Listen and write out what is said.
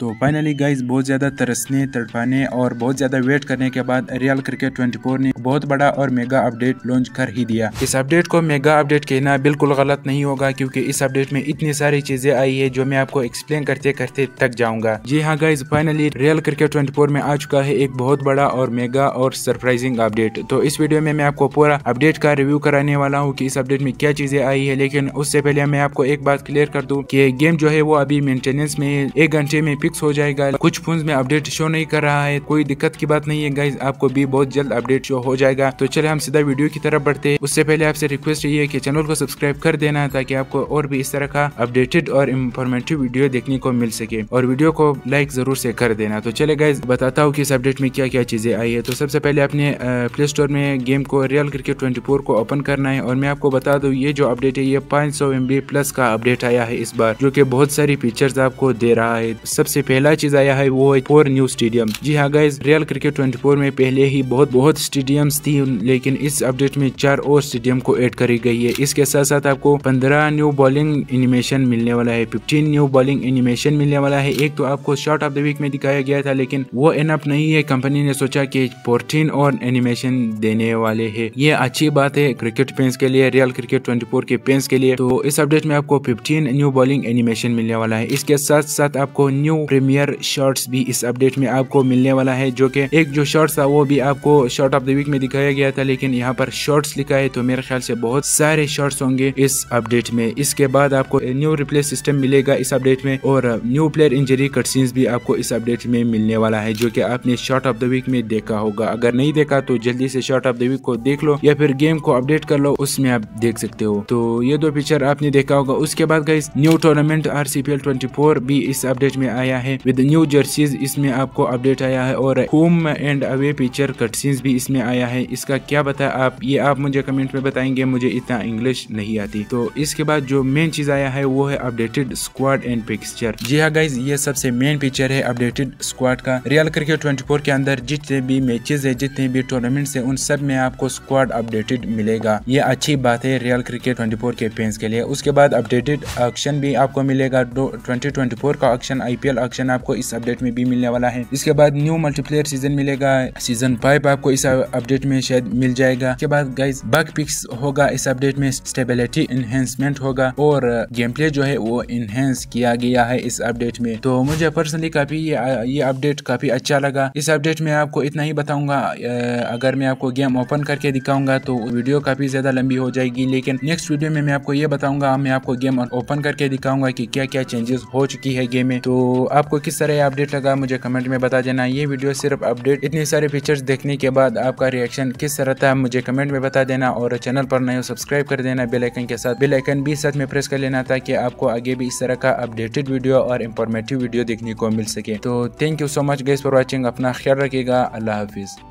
तो finally guys बहुत ज़्यादा तरसने तड़पाने और बहुत ज़्यादा वेट करने के बाद रियल क्रिकेट 24 ने बहुत बड़ा और मेगा अपडेट लॉन्च कर ही दिया इस अपडेट को मेगा अपडेट कहना बिल्कुल गलत नहीं होगा क्योंकि इस अपडेट में इतनी सारी चीज़ें आई है जो मैं आपको एक्सप्लेन करते करते तक जाऊंगा जी हाँ guys finally real cricket twenty में आ चुका है एक बहुत बड़ा और मेगा और सरप्राइजिंग अपडेट तो इस वीडियो में मैं आपको पूरा अपडेट का रिव्यू कराने वाला हूँ की इस अपडेट में क्या चीज़ें आई है लेकिन उससे पहले मैं आपको एक बात क्लियर कर दू की गेम जो है वो अभी मेंटेनेंस में एक घंटे में फिक्स हो जाएगा कुछ फोन में अपडेट शो नहीं कर रहा है कोई दिक्कत की बात नहीं है गाइज आपको भी बहुत जल्द अपडेट शो हो जाएगा तो चले हम सीधा वीडियो की तरफ बढ़ते हैं उससे पहले आपसे रिक्वेस्ट ये की चैनल को सब्सक्राइब कर देना ताकि आपको और भी इस तरह का अपडेटेड और इन्फॉर्मेटिव वीडियो देखने को मिल सके और वीडियो को लाइक जरूर से कर देना तो चले गाइज बताता हूँ की इस अपडेट में क्या क्या चीजें आई है तो सबसे पहले अपने प्ले स्टोर में गेम को रियल क्रिकेट ट्वेंटी को ओपन करना है और मैं आपको बता दू ये जो अपडेट है ये पाँच सौ प्लस का अपडेट आया है इस बार जो की बहुत सारी फीचर्स आपको दे रहा है सबसे सबसे पहला चीज आया है वो है फोर न्यू स्टेडियम जी हाँ गाइज रियल क्रिकेट 24 में पहले ही बहुत बहुत स्टेडियम्स थी लेकिन इस अपडेट में चार और स्टेडियम को ऐड करी गई है इसके साथ साथ आपको पंद्रह न्यू बॉलिंग एनिमेशन मिलने वाला है फिफ्टीन न्यू बॉलिंग एनिमेशन मिलने वाला है एक तो आपको शॉर्ट ऑफ द वीक में दिखाया गया था लेकिन वो एनअप नहीं है कंपनी ने सोचा की फोर्टीन और एनिमेशन देने वाले है ये अच्छी बात है क्रिकेट फैंस के लिए रियल क्रिकेट ट्वेंटी के फैंस के लिए तो इस अपडेट में आपको फिफ्टीन न्यू बॉलिंग एनिमेशन मिलने वाला है इसके साथ साथ आपको न्यू न्यू प्रीमियर शर्ट्स भी इस अपडेट में आपको मिलने वाला है जो कि एक जो शर्ट्स था वो भी आपको शर्ट ऑफ द वीक में दिखाया गया था लेकिन यहाँ पर शर्ट्स लिखा है तो मेरे ख्याल से बहुत सारे शर्ट्स होंगे इस अपडेट में इसके बाद आपको न्यू रिप्लेस सिस्टम मिलेगा इस अपडेट में और न्यू प्लेयर इंजरी सीन्स भी आपको इस अपडेट में मिलने वाला है जो की आपने शॉर्ट ऑफ द वीक में देखा होगा अगर नहीं देखा तो जल्दी से शॉर्ट ऑफ द वीक को देख लो या फिर गेम को अपडेट कर लो उसमें आप देख सकते हो तो ये दो पिक्चर आपने देखा होगा उसके बाद गई न्यू टूर्नामेंट आर सी भी इस अपडेट में आया आया है विद न्यू जर्सीज इसमें आपको अपडेट आया है और home and away picture cutscenes भी इसमें आया है इसका क्या बताया आप ये आप मुझे कमेंट में बताएंगे मुझे इतना इंग्लिश नहीं आती तो इसके बाद जो मेन चीज आया है वो है अपडेटेड स्क्वाड एंड पिक्चर जी हाँ गाइज ये सबसे मेन पिक्चर है अपडेटेड स्क्वाड का रियल क्रिकेट ट्वेंटी के अंदर जितने भी मैचेज है जितने भी टूर्नामेंट है उन सब में आपको स्क्वाड अपडेटेड मिलेगा ये अच्छी बात है रियल क्रिकेट ट्वेंटी के फैंस के लिए उसके बाद अपडेटेड ऑक्शन भी आपको मिलेगा ट्वेंटी का ऑक्शन आईपीएल एक्शन आपको इस अपडेट में भी मिलने वाला है इसके बाद न्यू मल्टीप्लेयर सीजन मिलेगा सीजन फाइव आपको इस अपडेट में शायद मिल जाएगा इसके बाद गाइज बग पिक्स होगा इस अपडेट में स्टेबिलिटी इनहेंसमेंट होगा और गेम uh, प्ले जो है वो इनहेंस किया गया है इस अपडेट में तो मुझे पर्सनली काफी ये, ये अपडेट काफी अच्छा लगा इस अपडेट में आपको इतना ही बताऊंगा अगर मैं आपको गेम ओपन करके दिखाऊंगा तो वीडियो काफी ज्यादा लंबी हो जाएगी लेकिन नेक्स्ट वीडियो में मैं आपको ये बताऊंगा मैं आपको गेम ओपन करके दिखाऊंगा कि क्या क्या चेंजेस हो चुकी है गेम में तो आपको किस तरह अपडेट लगा मुझे कमेंट में बता देना ये वीडियो सिर्फ अपडेट इतने सारे फीचर्स देखने के बाद आपका रिएक्शन किस तरह था मुझे कमेंट में बता देना और चैनल पर नए सब्सक्राइब कर देना बेलाइकन के साथ बेलाइकन भी साथ में प्रेस कर लेना ताकि आपको आगे भी इस तरह का अपडेटेड वीडियो और इन्फॉर्मेटिव वीडियो देखने को मिल सके तो thank you so much guys for watching अपना ख्याल रखेगा अल्लाह हाफिज़